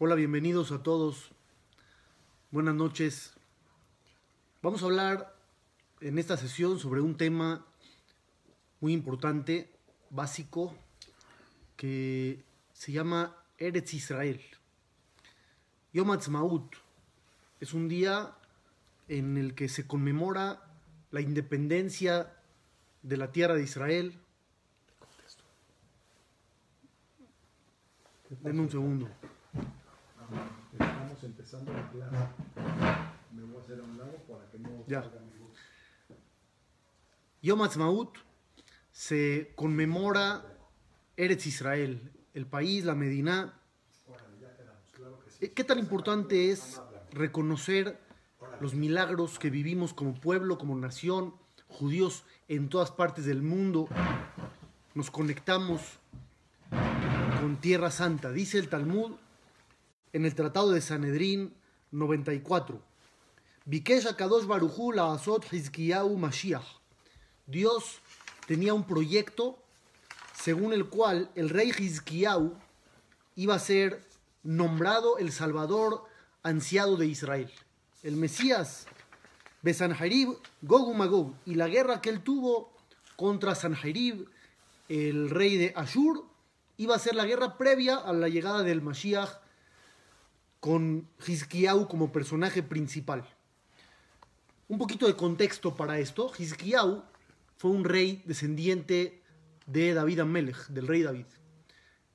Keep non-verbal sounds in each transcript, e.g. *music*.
Hola, bienvenidos a todos. Buenas noches. Vamos a hablar en esta sesión sobre un tema muy importante, básico, que se llama Eretz Israel. Yom Maut es un día en el que se conmemora la independencia de la tierra de Israel. Denme un segundo. Estamos empezando la clase. Me voy a hacer a un para que no Yom se conmemora Eretz Israel, el país, la Medina. Eh, ¿Qué tan importante es reconocer los milagros que vivimos como pueblo, como nación, judíos en todas partes del mundo? Nos conectamos con Tierra Santa. Dice el Talmud en el Tratado de Sanedrín 94. Kadosh Azot Mashiach. Dios tenía un proyecto según el cual el rey Hizkiyahu iba a ser nombrado el Salvador ansiado de Israel. El Mesías de Sanjarib y la guerra que él tuvo contra Sanjarib, el rey de Ashur, iba a ser la guerra previa a la llegada del Mashiach con Hizkiyahu como personaje principal. Un poquito de contexto para esto. Hizkiyahu fue un rey descendiente de David Amelech, del rey David.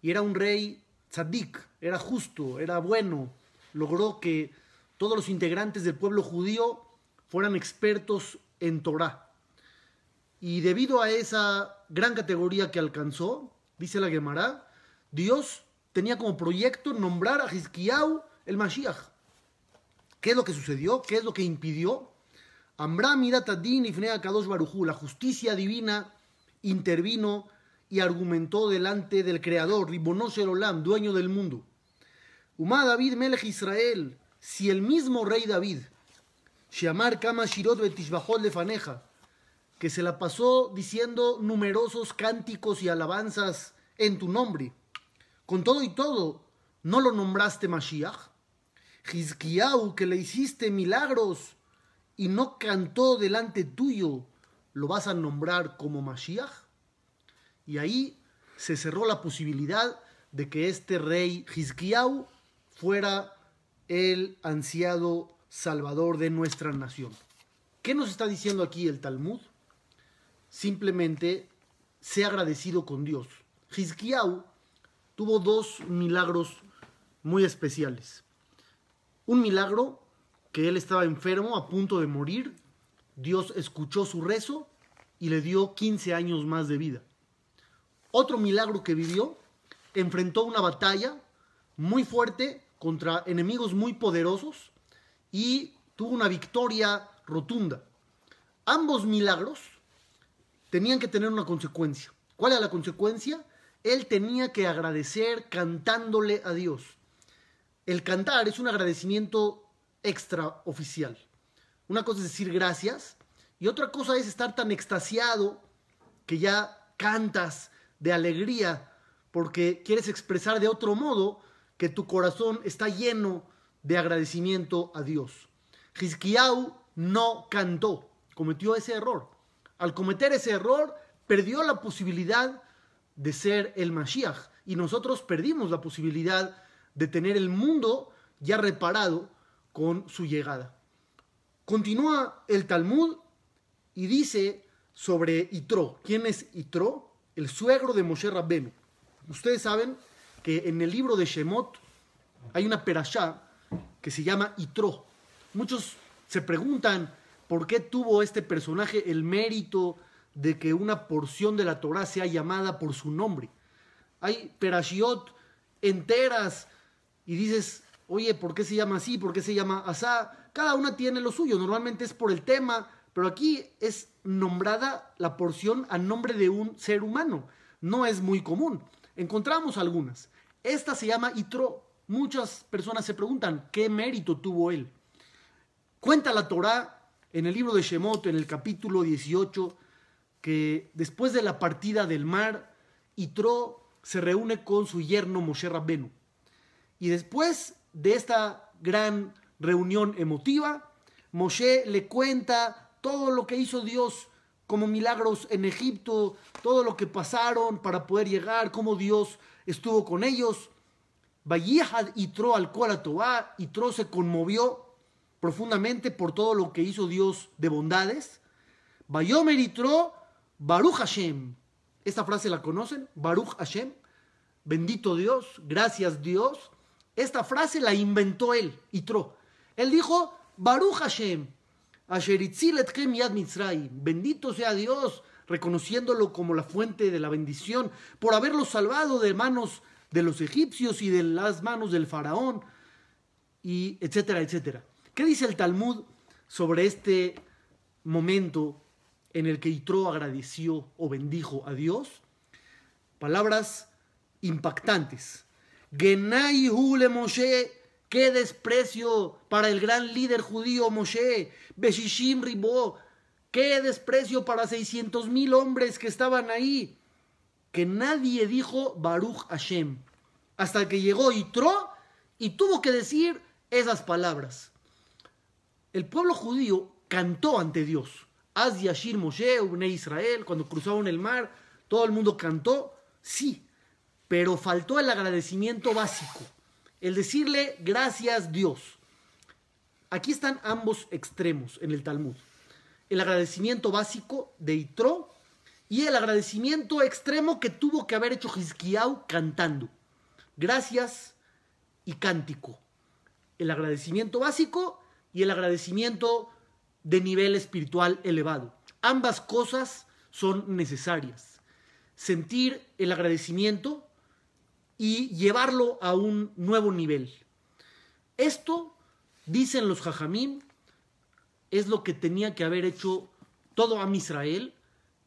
Y era un rey tzadik, era justo, era bueno. Logró que todos los integrantes del pueblo judío fueran expertos en Torá. Y debido a esa gran categoría que alcanzó, dice la Gemara, Dios tenía como proyecto nombrar a Hizkiyahu el Mashiach. ¿Qué es lo que sucedió? ¿Qué es lo que impidió? Amra y Fnea kadosh barujú. La justicia divina intervino y argumentó delante del Creador, Ribonosher Olam, dueño del mundo. Humá David Melech Israel, si el mismo rey David, Shamar Kama Shirot de Faneja, que se la pasó diciendo numerosos cánticos y alabanzas en tu nombre, con todo y todo, no lo nombraste Mashiach, jizquiau que le hiciste milagros y no cantó delante tuyo, ¿lo vas a nombrar como Mashiach? Y ahí se cerró la posibilidad de que este rey jizquiau fuera el ansiado salvador de nuestra nación. ¿Qué nos está diciendo aquí el Talmud? Simplemente sea agradecido con Dios. jizquiau tuvo dos milagros muy especiales. Un milagro que él estaba enfermo, a punto de morir. Dios escuchó su rezo y le dio 15 años más de vida. Otro milagro que vivió, enfrentó una batalla muy fuerte contra enemigos muy poderosos y tuvo una victoria rotunda. Ambos milagros tenían que tener una consecuencia. ¿Cuál era la consecuencia? Él tenía que agradecer cantándole a Dios. El cantar es un agradecimiento extraoficial. Una cosa es decir gracias y otra cosa es estar tan extasiado que ya cantas de alegría porque quieres expresar de otro modo que tu corazón está lleno de agradecimiento a Dios. Hizkiau no cantó, cometió ese error. Al cometer ese error, perdió la posibilidad de ser el Mashiach y nosotros perdimos la posibilidad de de tener el mundo ya reparado con su llegada. Continúa el Talmud y dice sobre Itro. ¿Quién es Itro? El suegro de Moshe Rabbenu. Ustedes saben que en el libro de Shemot hay una perashá que se llama Itro. Muchos se preguntan por qué tuvo este personaje el mérito de que una porción de la Torah sea llamada por su nombre. Hay perashiot enteras y dices, oye, ¿por qué se llama así? ¿Por qué se llama asá? Cada una tiene lo suyo, normalmente es por el tema, pero aquí es nombrada la porción a nombre de un ser humano. No es muy común. Encontramos algunas. Esta se llama Itro. Muchas personas se preguntan, ¿qué mérito tuvo él? Cuenta la Torá en el libro de Shemot, en el capítulo 18, que después de la partida del mar, Itro se reúne con su yerno Moshe Rabbenu. Y después de esta gran reunión emotiva, Moshe le cuenta todo lo que hizo Dios como milagros en Egipto, todo lo que pasaron para poder llegar, cómo Dios estuvo con ellos. Vallihad y Tro al Tobá y Tro se conmovió profundamente por todo lo que hizo Dios de bondades. Bayomer y Tro, Baruch Hashem. Esta frase la conocen, Baruch Hashem. Bendito Dios, gracias Dios. Esta frase la inventó él, Yitro. Él dijo, Baruch Hashem, Yad Mitzrayim. bendito sea Dios, reconociéndolo como la fuente de la bendición, por haberlo salvado de manos de los egipcios y de las manos del faraón, y etcétera, etcétera. ¿Qué dice el Talmud sobre este momento en el que Yitro agradeció o bendijo a Dios? Palabras impactantes. Genai Hule Moshe, qué desprecio para el gran líder judío Moshe, Beshishim Ribó, qué desprecio para 600 mil hombres que estaban ahí, que nadie dijo Baruch Hashem, hasta que llegó Yitro y tuvo que decir esas palabras. El pueblo judío cantó ante Dios. Az Yashir Moshe, Israel, cuando cruzaron el mar, todo el mundo cantó, sí, pero faltó el agradecimiento básico, el decirle gracias Dios. Aquí están ambos extremos en el Talmud. El agradecimiento básico de Itro y el agradecimiento extremo que tuvo que haber hecho Hizkiau cantando. Gracias y cántico. El agradecimiento básico y el agradecimiento de nivel espiritual elevado. Ambas cosas son necesarias. Sentir el agradecimiento y llevarlo a un nuevo nivel. Esto, dicen los Jajamim, es lo que tenía que haber hecho todo a Israel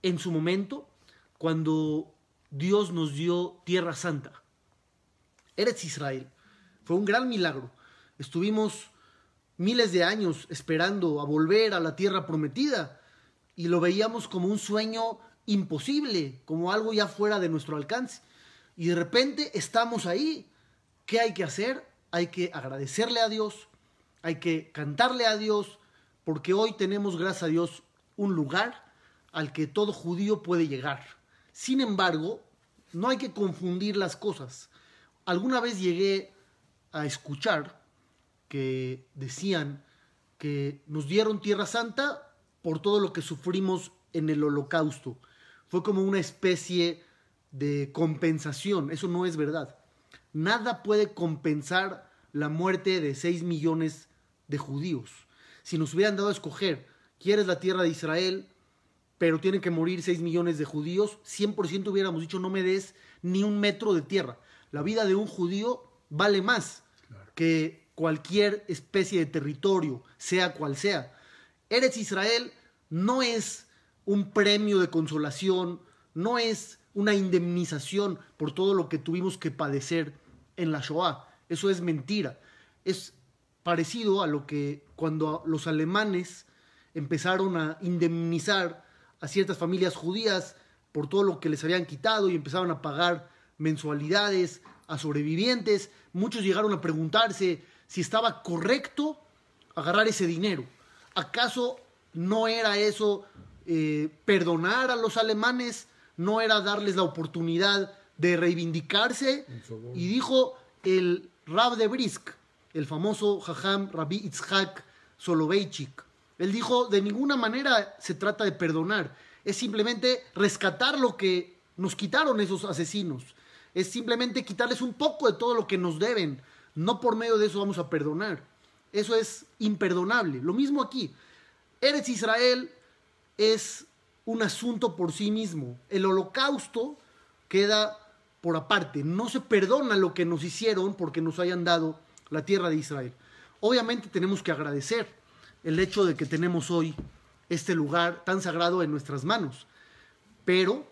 en su momento, cuando Dios nos dio Tierra Santa. Eres Israel. Fue un gran milagro. Estuvimos miles de años esperando a volver a la tierra prometida y lo veíamos como un sueño imposible, como algo ya fuera de nuestro alcance. Y de repente estamos ahí. ¿Qué hay que hacer? Hay que agradecerle a Dios, hay que cantarle a Dios, porque hoy tenemos, gracias a Dios, un lugar al que todo judío puede llegar. Sin embargo, no hay que confundir las cosas. Alguna vez llegué a escuchar que decían que nos dieron tierra santa por todo lo que sufrimos en el holocausto. Fue como una especie de compensación. Eso no es verdad. Nada puede compensar la muerte de 6 millones de judíos. Si nos hubieran dado a escoger, quieres la tierra de Israel, pero tienen que morir 6 millones de judíos, 100% hubiéramos dicho no me des ni un metro de tierra. La vida de un judío vale más que cualquier especie de territorio, sea cual sea. Eres Israel no es un premio de consolación, no es una indemnización por todo lo que tuvimos que padecer en la Shoah. Eso es mentira. Es parecido a lo que cuando los alemanes empezaron a indemnizar a ciertas familias judías por todo lo que les habían quitado y empezaron a pagar mensualidades a sobrevivientes. Muchos llegaron a preguntarse si estaba correcto agarrar ese dinero. ¿Acaso no era eso eh, perdonar a los alemanes no era darles la oportunidad de reivindicarse. Y dijo el Rab de Brisk, el famoso Jajam Rabbi Itzhak Soloveitchik. Él dijo, de ninguna manera se trata de perdonar, es simplemente rescatar lo que nos quitaron esos asesinos. Es simplemente quitarles un poco de todo lo que nos deben. No por medio de eso vamos a perdonar. Eso es imperdonable. Lo mismo aquí. Eres Israel es un asunto por sí mismo. El holocausto queda por aparte. No se perdona lo que nos hicieron porque nos hayan dado la tierra de Israel. Obviamente tenemos que agradecer el hecho de que tenemos hoy este lugar tan sagrado en nuestras manos. Pero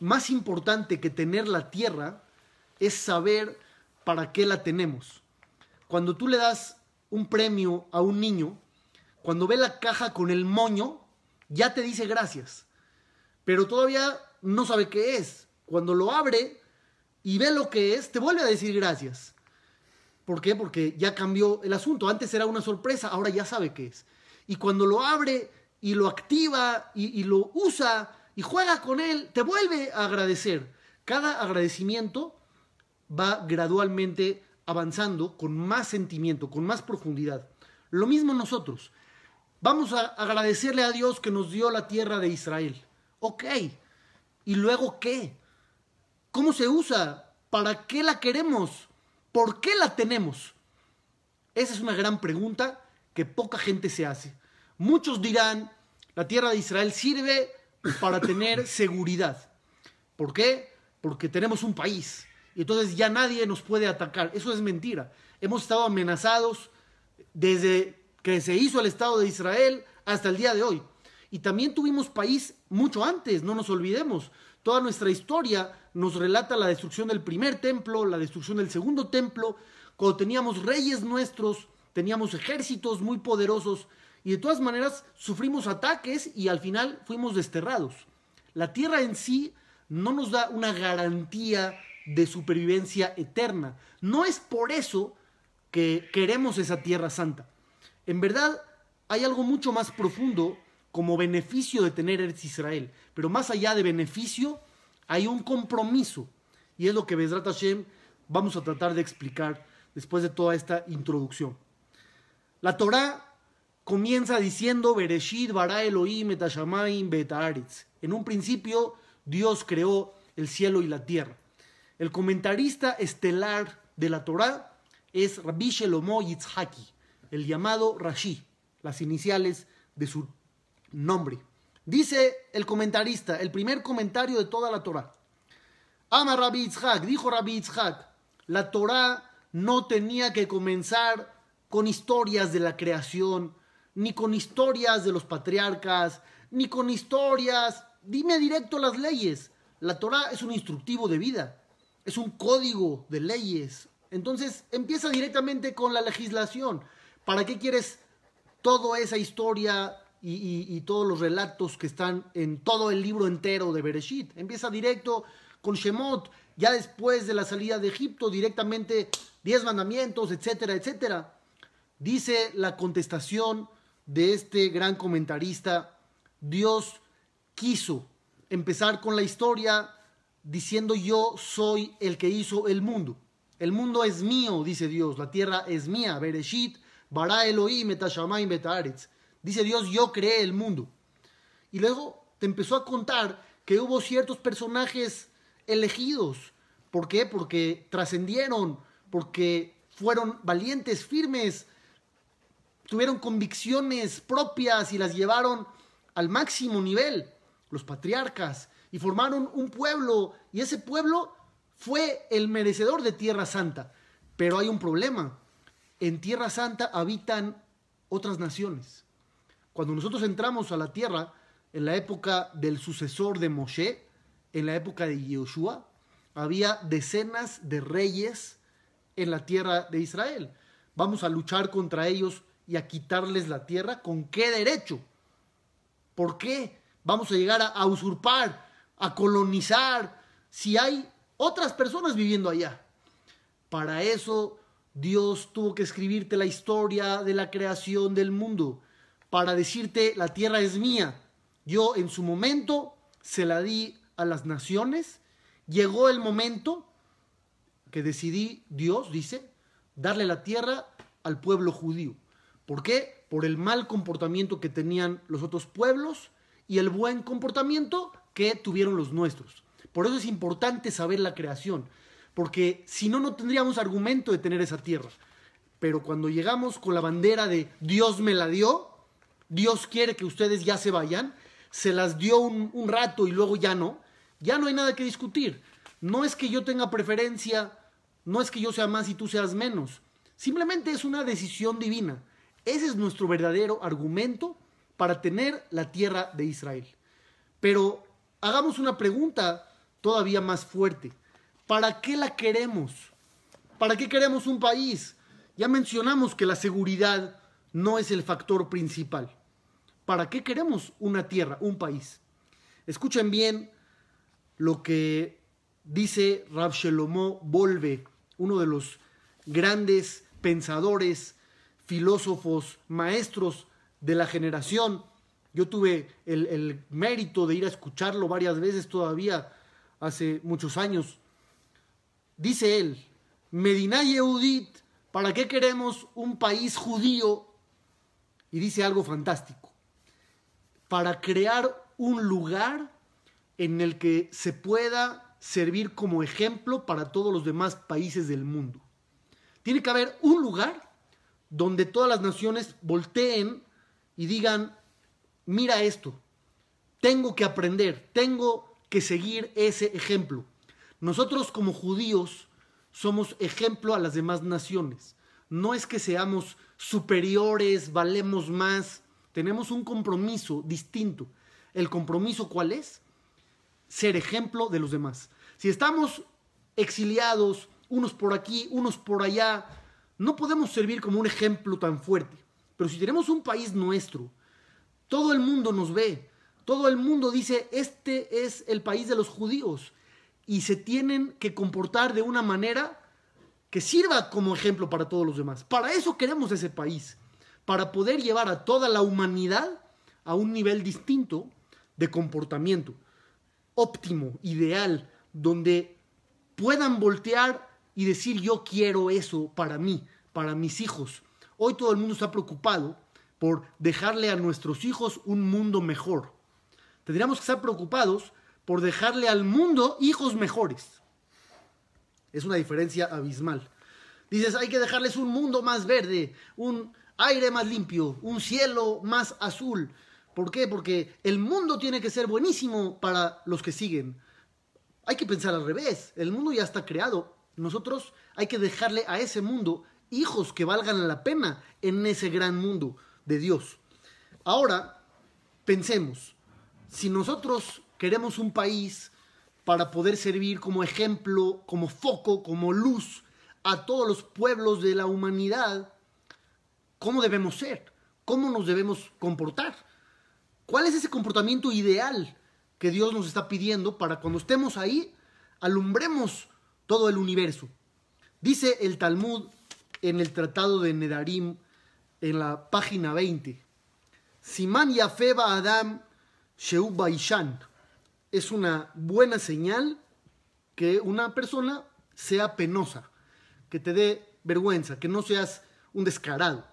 más importante que tener la tierra es saber para qué la tenemos. Cuando tú le das un premio a un niño, cuando ve la caja con el moño, ya te dice gracias, pero todavía no sabe qué es. Cuando lo abre y ve lo que es, te vuelve a decir gracias. ¿Por qué? Porque ya cambió el asunto. Antes era una sorpresa, ahora ya sabe qué es. Y cuando lo abre y lo activa y, lo usa y juega con él, te vuelve a agradecer. Cada agradecimiento va gradualmente avanzando con más sentimiento, con más profundidad. Lo mismo nosotros. Vamos a agradecerle a Dios que nos dio la tierra de Israel. Ok. ¿Y luego qué? ¿Cómo se usa? ¿Para qué la queremos? ¿Por qué la tenemos? Esa es una gran pregunta que poca gente se hace. Muchos dirán, la tierra de Israel sirve para tener *coughs* seguridad. ¿Por qué? Porque tenemos un país y entonces ya nadie nos puede atacar. Eso es mentira. Hemos estado amenazados desde que se hizo el Estado de Israel hasta el día de hoy. Y también tuvimos país mucho antes, no nos olvidemos. Toda nuestra historia nos relata la destrucción del primer templo, la destrucción del segundo templo, cuando teníamos reyes nuestros, teníamos ejércitos muy poderosos y de todas maneras sufrimos ataques y al final fuimos desterrados. La tierra en sí no nos da una garantía de supervivencia eterna. No es por eso que queremos esa tierra santa. En verdad, hay algo mucho más profundo como beneficio de tener Eretz Israel. Pero más allá de beneficio, hay un compromiso. Y es lo que Bezrat Hashem vamos a tratar de explicar después de toda esta introducción. La Torá comienza diciendo Bereshit bara Elohim et Hashamayim En un principio Dios creó el cielo y la tierra. El comentarista estelar de la Torá es Rabbi Shelomo Yitzhaki el llamado Rashi, las iniciales de su nombre. Dice el comentarista, el primer comentario de toda la Torah. Ama Rabbi Yitzhak. dijo Rabbi Yitzhak. la Torah no tenía que comenzar con historias de la creación, ni con historias de los patriarcas, ni con historias. Dime directo las leyes. La Torah es un instructivo de vida, es un código de leyes. Entonces empieza directamente con la legislación. ¿Para qué quieres toda esa historia y, todos los relatos que están en todo el libro entero de Bereshit? Empieza directo con Shemot, ya después de la salida de Egipto, directamente diez mandamientos, etcétera, etcétera. Dice la contestación de este gran comentarista, Dios quiso empezar con la historia diciendo yo soy el que hizo el mundo. El mundo es mío, dice Dios, la tierra es mía. Bereshit Bara Elohim y Dice Dios, yo creé el mundo. Y luego te empezó a contar que hubo ciertos personajes elegidos. ¿Por qué? Porque trascendieron, porque fueron valientes, firmes, tuvieron convicciones propias y las llevaron al máximo nivel, los patriarcas, y formaron un pueblo, y ese pueblo fue el merecedor de Tierra Santa. Pero hay un problema, en Tierra Santa habitan otras naciones. Cuando nosotros entramos a la tierra, en la época del sucesor de Moshe, en la época de Yeshua, había decenas de reyes en la tierra de Israel. Vamos a luchar contra ellos y a quitarles la tierra. ¿Con qué derecho? ¿Por qué vamos a llegar a usurpar, a colonizar, si hay otras personas viviendo allá? Para eso Dios tuvo que escribirte la historia de la creación del mundo para decirte, la tierra es mía. Yo en su momento se la di a las naciones. Llegó el momento que decidí, Dios dice, darle la tierra al pueblo judío. ¿Por qué? Por el mal comportamiento que tenían los otros pueblos y el buen comportamiento que tuvieron los nuestros. Por eso es importante saber la creación porque si no, no tendríamos argumento de tener esa tierra. Pero cuando llegamos con la bandera de Dios me la dio, Dios quiere que ustedes ya se vayan, se las dio un, rato y luego ya no, ya no hay nada que discutir. No es que yo tenga preferencia, no es que yo sea más y tú seas menos. Simplemente es una decisión divina. Ese es nuestro verdadero argumento para tener la tierra de Israel. Pero hagamos una pregunta todavía más fuerte. ¿Para qué la queremos? ¿Para qué queremos un país? Ya mencionamos que la seguridad no es el factor principal. ¿Para qué queremos una tierra, un país? Escuchen bien lo que dice Rav Shelomó Volve, uno de los grandes pensadores, filósofos, maestros de la generación. Yo tuve el mérito de ir a escucharlo varias veces todavía hace muchos años Dice él, Medina Yehudit, ¿para qué queremos un país judío? Y dice algo fantástico, para crear un lugar en el que se pueda servir como ejemplo para todos los demás países del mundo. Tiene que haber un lugar donde todas las naciones volteen y digan, mira esto, tengo que aprender, tengo que seguir ese ejemplo. Nosotros como judíos somos ejemplo a las demás naciones. No es que seamos superiores, valemos más. Tenemos un compromiso distinto. ¿El compromiso cuál es? Ser ejemplo de los demás. Si estamos exiliados, unos por aquí, unos por allá, no podemos servir como un ejemplo tan fuerte. Pero si tenemos un país nuestro, todo el mundo nos ve, todo el mundo dice, este es el país de los judíos, y se tienen que comportar de una manera que sirva como ejemplo para todos los demás. Para eso queremos ese país, para poder llevar a toda la humanidad a un nivel distinto de comportamiento, óptimo, ideal, donde puedan voltear y decir yo quiero eso para mí, para mis hijos. Hoy todo el mundo está preocupado por dejarle a nuestros hijos un mundo mejor. Tendríamos que estar preocupados por dejarle al mundo hijos mejores. Es una diferencia abismal. Dices, hay que dejarles un mundo más verde, un aire más limpio, un cielo más azul. ¿Por qué? Porque el mundo tiene que ser buenísimo para los que siguen. Hay que pensar al revés. El mundo ya está creado. Nosotros hay que dejarle a ese mundo hijos que valgan la pena en ese gran mundo de Dios. Ahora, pensemos, si nosotros Queremos un país para poder servir como ejemplo, como foco, como luz a todos los pueblos de la humanidad. ¿Cómo debemos ser? ¿Cómo nos debemos comportar? ¿Cuál es ese comportamiento ideal que Dios nos está pidiendo para cuando estemos ahí, alumbremos todo el universo? Dice el Talmud en el Tratado de Nedarim, en la página 20. Simán Yafeba Adam Sheu Baishan es una buena señal que una persona sea penosa, que te dé vergüenza, que no seas un descarado,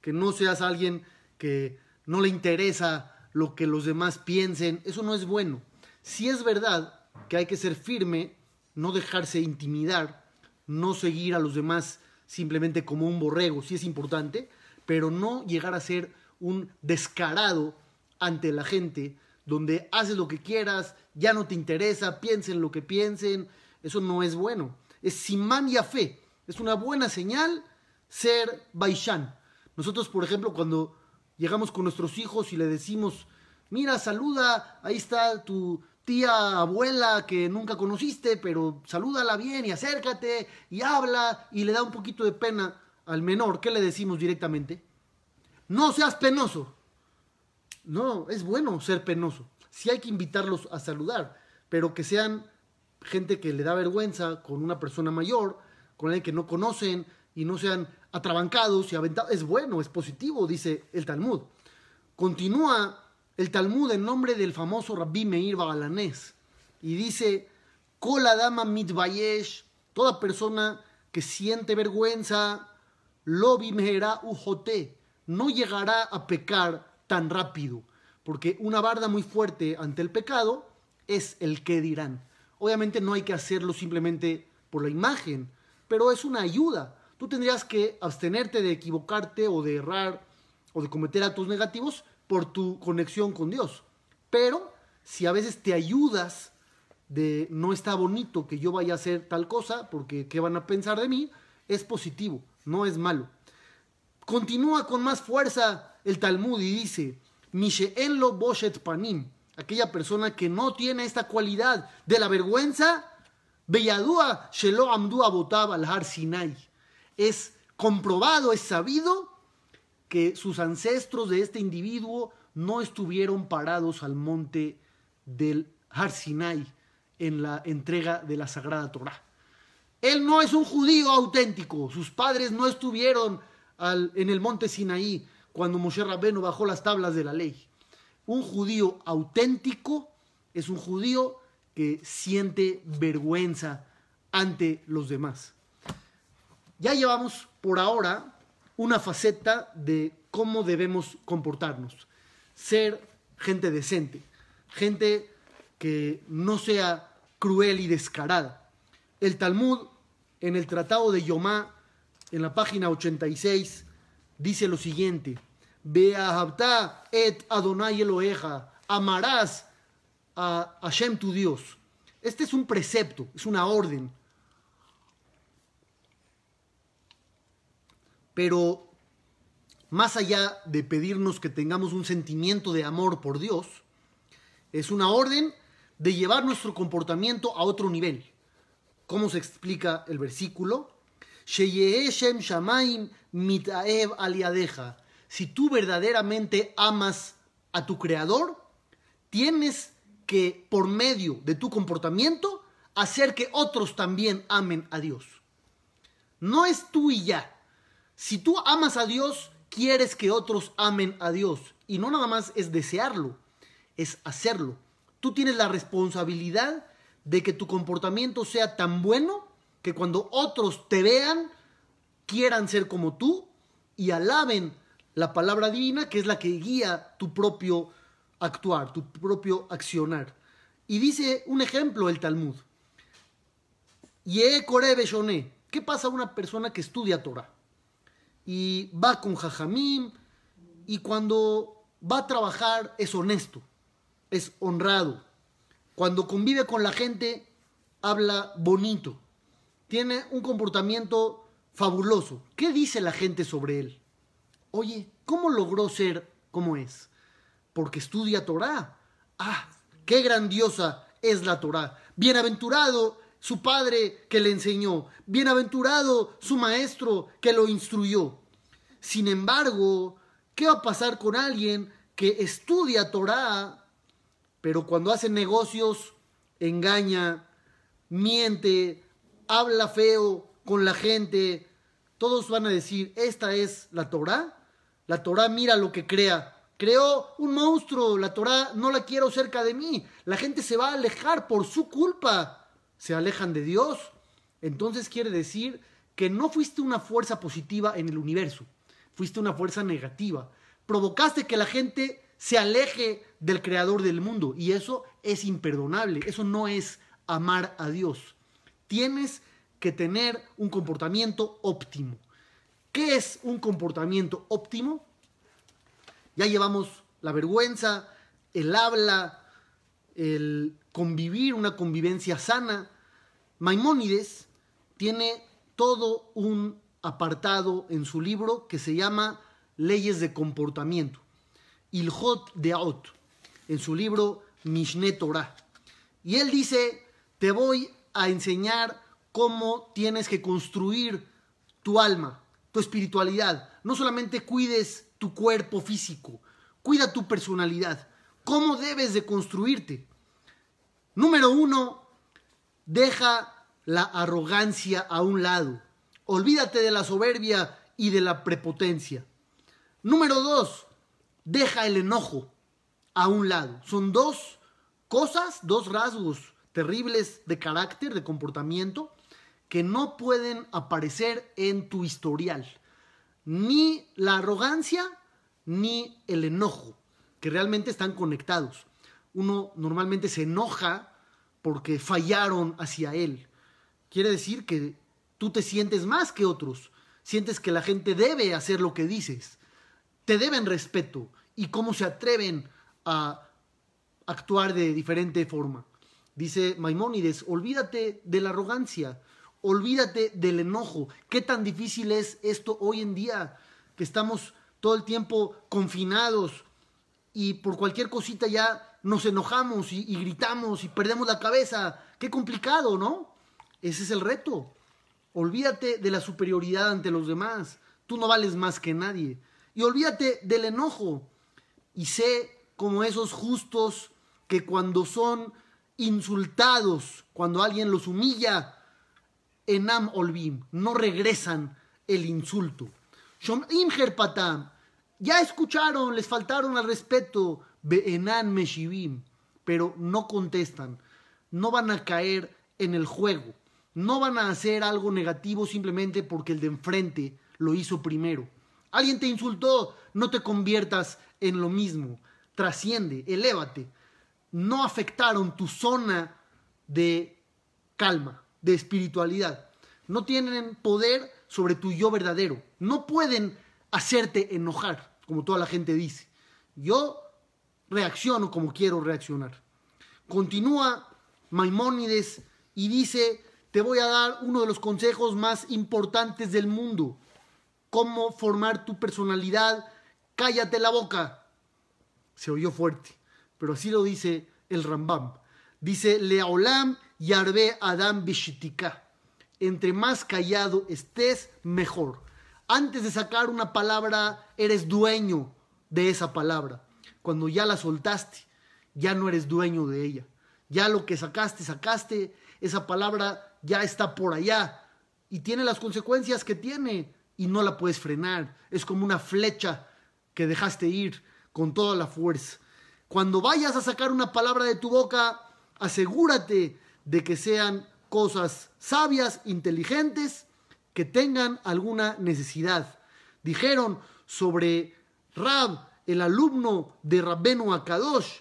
que no seas alguien que no le interesa lo que los demás piensen, eso no es bueno. Si es verdad que hay que ser firme, no dejarse intimidar, no seguir a los demás simplemente como un borrego, sí es importante, pero no llegar a ser un descarado ante la gente, donde haces lo que quieras, ya no te interesa, piensen lo que piensen, eso no es bueno. Es simán y fe, es una buena señal ser baishan. Nosotros, por ejemplo, cuando llegamos con nuestros hijos y le decimos, mira, saluda, ahí está tu tía, abuela que nunca conociste, pero salúdala bien y acércate y habla y le da un poquito de pena al menor, ¿qué le decimos directamente? No seas penoso. No, es bueno ser penoso. Si hay que invitarlos a saludar, pero que sean gente que le da vergüenza con una persona mayor, con alguien que no conocen y no sean atrabancados y aventados. Es bueno, es positivo, dice el Talmud. Continúa el Talmud en nombre del famoso Rabbi Meir Bagalanés y dice, Kola dama mitvayesh, toda persona que siente vergüenza, lo bimhera ujote, no llegará a pecar tan rápido, porque una barda muy fuerte ante el pecado es el que dirán. Obviamente no hay que hacerlo simplemente por la imagen, pero es una ayuda. Tú tendrías que abstenerte de equivocarte o de errar o de cometer actos negativos por tu conexión con Dios. Pero si a veces te ayudas de no está bonito que yo vaya a hacer tal cosa porque qué van a pensar de mí, es positivo, no es malo. Continúa con más fuerza el Talmud y dice, lo Boshet Panim, aquella persona que no tiene esta cualidad de la vergüenza, Shelo Amdu Abotab al Har Sinai. Es comprobado, es sabido que sus ancestros de este individuo no estuvieron parados al monte del Har Sinai en la entrega de la Sagrada Torah. Él no es un judío auténtico, sus padres no estuvieron en el monte Sinaí, cuando Moshe Rabbeno bajó las tablas de la ley. Un judío auténtico es un judío que siente vergüenza ante los demás. Ya llevamos por ahora una faceta de cómo debemos comportarnos. Ser gente decente, gente que no sea cruel y descarada. El Talmud, en el Tratado de Yomá, en la página 86, dice lo siguiente: Beahabta et Adonai Eloeja, amarás a Hashem tu Dios. Este es un precepto, es una orden. Pero más allá de pedirnos que tengamos un sentimiento de amor por Dios, es una orden de llevar nuestro comportamiento a otro nivel. ¿Cómo se explica el versículo? Mitaev Si tú verdaderamente amas a tu creador, tienes que, por medio de tu comportamiento, hacer que otros también amen a Dios. No es tú y ya. Si tú amas a Dios, quieres que otros amen a Dios. Y no nada más es desearlo, es hacerlo. Tú tienes la responsabilidad de que tu comportamiento sea tan bueno que cuando otros te vean, quieran ser como tú y alaben la palabra divina, que es la que guía tu propio actuar, tu propio accionar. Y dice un ejemplo el Talmud. Ye Kore ¿Qué pasa a una persona que estudia Torah? Y va con Jajamim, y cuando va a trabajar es honesto, es honrado. Cuando convive con la gente, habla bonito tiene un comportamiento fabuloso. ¿Qué dice la gente sobre él? Oye, ¿cómo logró ser como es? Porque estudia Torah. Ah, qué grandiosa es la Torah. Bienaventurado su padre que le enseñó. Bienaventurado su maestro que lo instruyó. Sin embargo, ¿qué va a pasar con alguien que estudia Torah, pero cuando hace negocios engaña, miente, habla feo con la gente, todos van a decir, esta es la Torah. La Torah mira lo que crea. Creó un monstruo, la Torah no la quiero cerca de mí. La gente se va a alejar por su culpa. Se alejan de Dios. Entonces quiere decir que no fuiste una fuerza positiva en el universo. Fuiste una fuerza negativa. Provocaste que la gente se aleje del creador del mundo. Y eso es imperdonable. Eso no es amar a Dios tienes que tener un comportamiento óptimo. ¿Qué es un comportamiento óptimo? Ya llevamos la vergüenza, el habla, el convivir, una convivencia sana. Maimónides tiene todo un apartado en su libro que se llama Leyes de Comportamiento, Ilhot Aot en su libro Mishne Torah. Y él dice, te voy a enseñar cómo tienes que construir tu alma, tu espiritualidad. No solamente cuides tu cuerpo físico, cuida tu personalidad. ¿Cómo debes de construirte? Número uno, deja la arrogancia a un lado. Olvídate de la soberbia y de la prepotencia. Número dos, deja el enojo a un lado. Son dos cosas, dos rasgos terribles de carácter, de comportamiento, que no pueden aparecer en tu historial. Ni la arrogancia ni el enojo, que realmente están conectados. Uno normalmente se enoja porque fallaron hacia él. Quiere decir que tú te sientes más que otros, sientes que la gente debe hacer lo que dices, te deben respeto y cómo se atreven a actuar de diferente forma. Dice Maimónides, olvídate de la arrogancia, olvídate del enojo. ¿Qué tan difícil es esto hoy en día? Que estamos todo el tiempo confinados y por cualquier cosita ya nos enojamos y, y gritamos y perdemos la cabeza. Qué complicado, ¿no? Ese es el reto. Olvídate de la superioridad ante los demás. Tú no vales más que nadie. Y olvídate del enojo. Y sé como esos justos que cuando son insultados cuando alguien los humilla. Enam olvim, no regresan el insulto. Shomim herpatam, ya escucharon, les faltaron al respeto. enam meshivim, pero no contestan. No van a caer en el juego. No van a hacer algo negativo simplemente porque el de enfrente lo hizo primero. Alguien te insultó, no te conviertas en lo mismo. Trasciende, elévate no afectaron tu zona de calma, de espiritualidad. No tienen poder sobre tu yo verdadero. No pueden hacerte enojar, como toda la gente dice. Yo reacciono como quiero reaccionar. Continúa Maimónides y dice, te voy a dar uno de los consejos más importantes del mundo. Cómo formar tu personalidad. Cállate la boca. Se oyó fuerte pero así lo dice el Rambam. Dice, Leolam Yarbe Adam Bishitika. Entre más callado estés, mejor. Antes de sacar una palabra, eres dueño de esa palabra. Cuando ya la soltaste, ya no eres dueño de ella. Ya lo que sacaste, sacaste, esa palabra ya está por allá y tiene las consecuencias que tiene y no la puedes frenar. Es como una flecha que dejaste ir con toda la fuerza. Cuando vayas a sacar una palabra de tu boca, asegúrate de que sean cosas sabias, inteligentes, que tengan alguna necesidad. Dijeron sobre Rab, el alumno de Rabbenu Akadosh,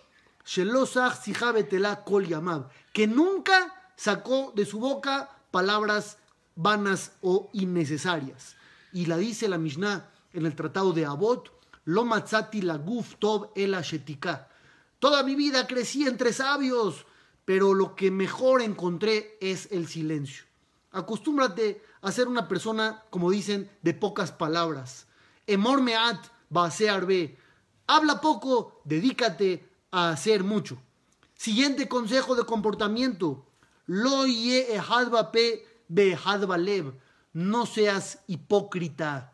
Kol Yamab, que nunca sacó de su boca palabras vanas o innecesarias. Y la dice la Mishnah en el tratado de Abot, Lo Laguf la El Ashetika. Toda mi vida crecí entre sabios, pero lo que mejor encontré es el silencio. Acostúmbrate a ser una persona, como dicen, de pocas palabras. Emor meat Habla poco, dedícate a hacer mucho. Siguiente consejo de comportamiento. Lo ye pe be No seas hipócrita.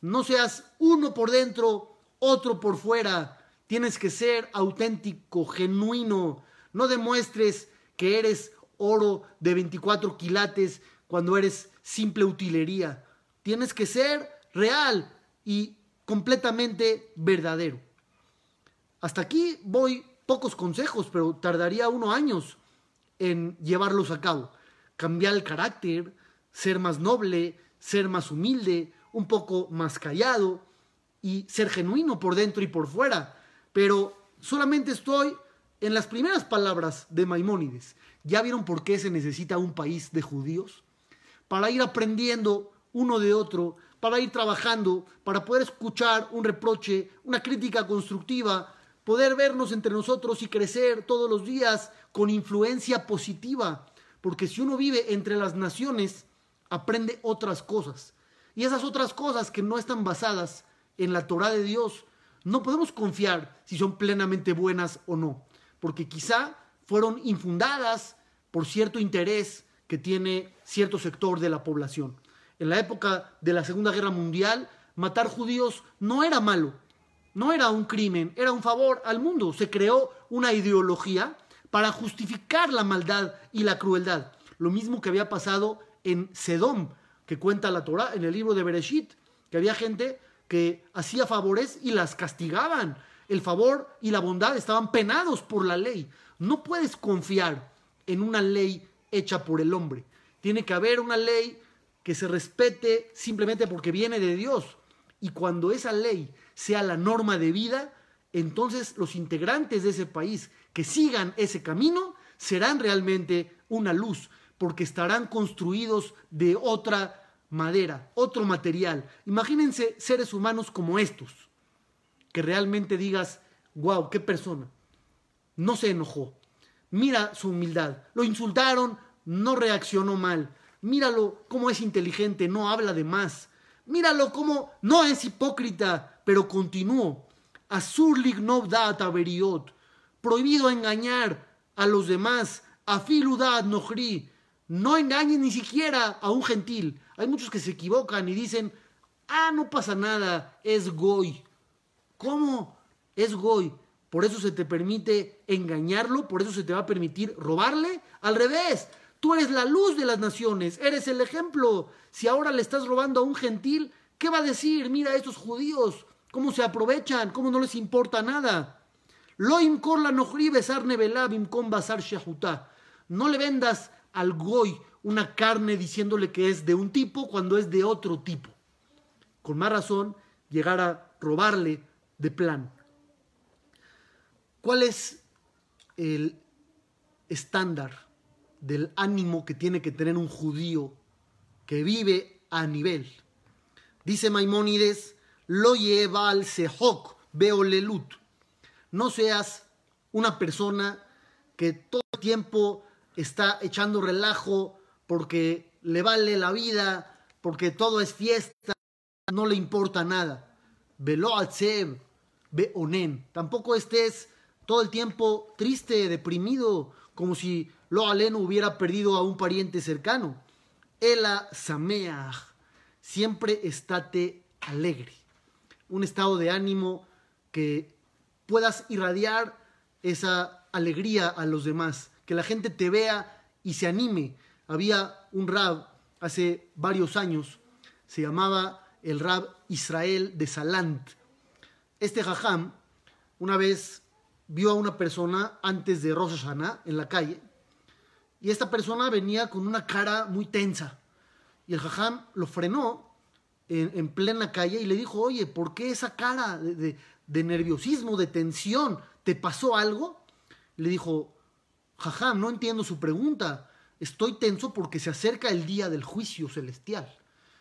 No seas uno por dentro, otro por fuera Tienes que ser auténtico, genuino. No demuestres que eres oro de 24 quilates cuando eres simple utilería. Tienes que ser real y completamente verdadero. Hasta aquí voy pocos consejos, pero tardaría uno años en llevarlos a cabo. Cambiar el carácter, ser más noble, ser más humilde, un poco más callado y ser genuino por dentro y por fuera pero solamente estoy en las primeras palabras de Maimónides. ¿Ya vieron por qué se necesita un país de judíos? Para ir aprendiendo uno de otro, para ir trabajando, para poder escuchar un reproche, una crítica constructiva, poder vernos entre nosotros y crecer todos los días con influencia positiva. Porque si uno vive entre las naciones, aprende otras cosas. Y esas otras cosas que no están basadas en la Torah de Dios, no podemos confiar si son plenamente buenas o no, porque quizá fueron infundadas por cierto interés que tiene cierto sector de la población. En la época de la Segunda Guerra Mundial, matar judíos no era malo, no era un crimen, era un favor al mundo. Se creó una ideología para justificar la maldad y la crueldad. Lo mismo que había pasado en Sedom, que cuenta la Torah en el libro de Bereshit, que había gente que hacía favores y las castigaban. El favor y la bondad estaban penados por la ley. No puedes confiar en una ley hecha por el hombre. Tiene que haber una ley que se respete simplemente porque viene de Dios. Y cuando esa ley sea la norma de vida, entonces los integrantes de ese país que sigan ese camino serán realmente una luz, porque estarán construidos de otra madera, otro material. Imagínense seres humanos como estos, que realmente digas, wow, qué persona. No se enojó. Mira su humildad. Lo insultaron, no reaccionó mal. Míralo cómo es inteligente, no habla de más. Míralo cómo no es hipócrita, pero continuó. Azurlig novdat averiot. Prohibido engañar a los demás. Afiludat nohri. No engañen ni siquiera a un gentil. Hay muchos que se equivocan y dicen, ah, no pasa nada, es goy. ¿Cómo? Es goy. Por eso se te permite engañarlo, por eso se te va a permitir robarle. Al revés, tú eres la luz de las naciones, eres el ejemplo. Si ahora le estás robando a un gentil, ¿qué va a decir? Mira a estos judíos, cómo se aprovechan, cómo no les importa nada. Lo la No le vendas al una carne diciéndole que es de un tipo cuando es de otro tipo. Con más razón, llegar a robarle de plano. ¿Cuál es el estándar del ánimo que tiene que tener un judío que vive a nivel? Dice Maimónides, lo lleva al sehok, beolelut. No seas una persona que todo el tiempo está echando relajo porque le vale la vida, porque todo es fiesta, no le importa nada. Velo atzeb, onem. Tampoco estés todo el tiempo triste, deprimido, como si lo hubiera perdido a un pariente cercano. Ela sameach. Siempre estate alegre. Un estado de ánimo que puedas irradiar esa alegría a los demás que la gente te vea y se anime. Había un rab hace varios años, se llamaba el rab Israel de Salant. Este jajam una vez vio a una persona antes de Rosh Hashanah en la calle y esta persona venía con una cara muy tensa y el jajam lo frenó en, plena calle y le dijo, oye, ¿por qué esa cara de nerviosismo, de tensión? ¿Te pasó algo? Le dijo, Jaja, no entiendo su pregunta. Estoy tenso porque se acerca el día del juicio celestial.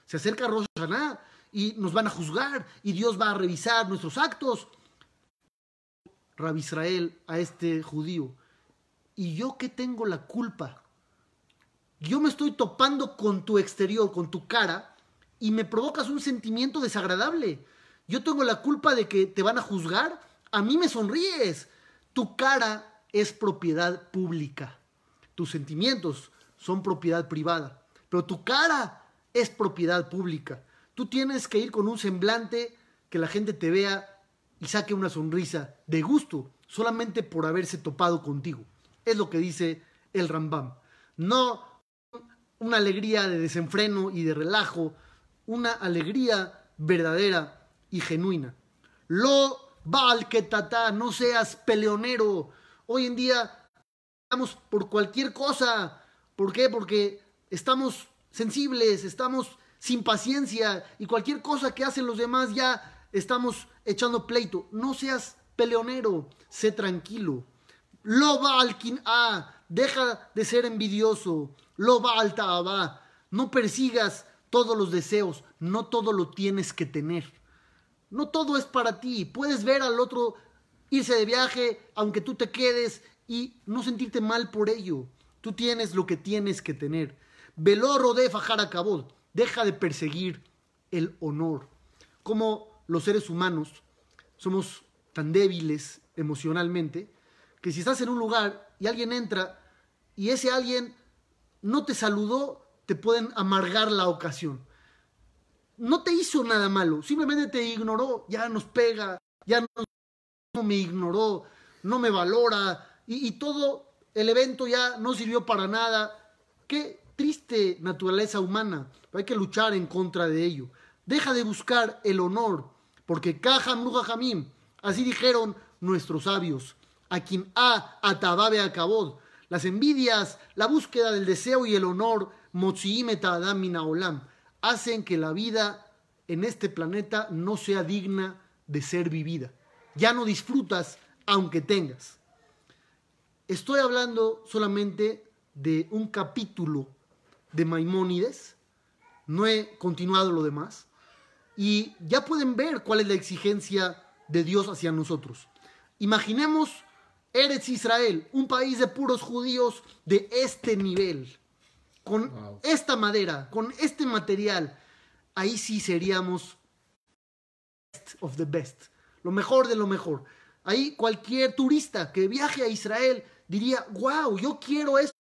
Se acerca Rosh Hashanah y nos van a juzgar y Dios va a revisar nuestros actos. Rab Israel a este judío. ¿Y yo qué tengo la culpa? Yo me estoy topando con tu exterior, con tu cara, y me provocas un sentimiento desagradable. Yo tengo la culpa de que te van a juzgar. A mí me sonríes. Tu cara es propiedad pública. Tus sentimientos son propiedad privada, pero tu cara es propiedad pública. Tú tienes que ir con un semblante que la gente te vea y saque una sonrisa de gusto solamente por haberse topado contigo. Es lo que dice el Rambam. No una alegría de desenfreno y de relajo, una alegría verdadera y genuina. Lo Val que tata, no seas peleonero, Hoy en día estamos por cualquier cosa. ¿Por qué? Porque estamos sensibles, estamos sin paciencia y cualquier cosa que hacen los demás ya estamos echando pleito. No seas peleonero, sé tranquilo. Lo va al a ah, deja de ser envidioso. Lo va al no persigas todos los deseos, no todo lo tienes que tener. No todo es para ti. Puedes ver al otro irse de viaje, aunque tú te quedes y no sentirte mal por ello. Tú tienes lo que tienes que tener. Veloro de fajar a Deja de perseguir el honor. Como los seres humanos somos tan débiles emocionalmente que si estás en un lugar y alguien entra y ese alguien no te saludó, te pueden amargar la ocasión. No te hizo nada malo, simplemente te ignoró, ya nos pega, ya nos no me ignoró, no me valora, y, todo el evento ya no sirvió para nada. Qué triste naturaleza humana, hay que luchar en contra de ello. Deja de buscar el honor, porque Kajam Hamim, así dijeron nuestros sabios, a quien A atababe acabod, las envidias, la búsqueda del deseo y el honor, Motsiimeta Adam Olam, hacen que la vida en este planeta no sea digna de ser vivida ya no disfrutas aunque tengas. Estoy hablando solamente de un capítulo de Maimónides, no he continuado lo demás, y ya pueden ver cuál es la exigencia de Dios hacia nosotros. Imaginemos eres Israel, un país de puros judíos de este nivel, con esta madera, con este material, ahí sí seríamos best of the best lo mejor de lo mejor. Ahí cualquier turista que viaje a Israel diría, wow, yo quiero esto.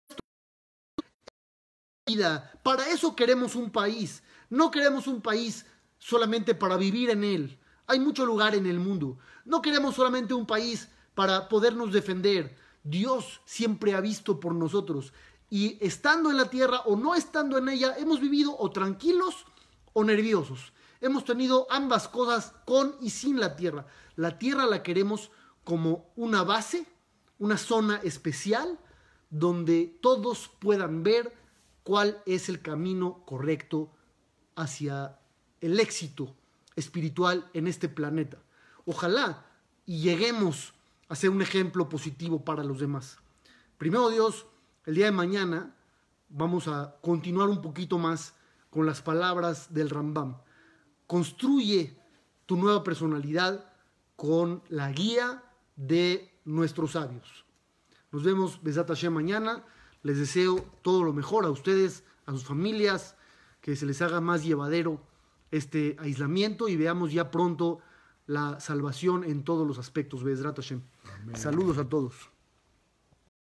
Para eso queremos un país. No queremos un país solamente para vivir en él. Hay mucho lugar en el mundo. No queremos solamente un país para podernos defender. Dios siempre ha visto por nosotros. Y estando en la tierra o no estando en ella, hemos vivido o tranquilos o nerviosos. Hemos tenido ambas cosas con y sin la tierra. La tierra la queremos como una base, una zona especial donde todos puedan ver cuál es el camino correcto hacia el éxito espiritual en este planeta. Ojalá y lleguemos a ser un ejemplo positivo para los demás. Primero Dios, el día de mañana vamos a continuar un poquito más con las palabras del Rambam construye tu nueva personalidad con la guía de nuestros sabios. Nos vemos Besat Hashem mañana. Les deseo todo lo mejor a ustedes, a sus familias, que se les haga más llevadero este aislamiento y veamos ya pronto la salvación en todos los aspectos. Besat Saludos a todos.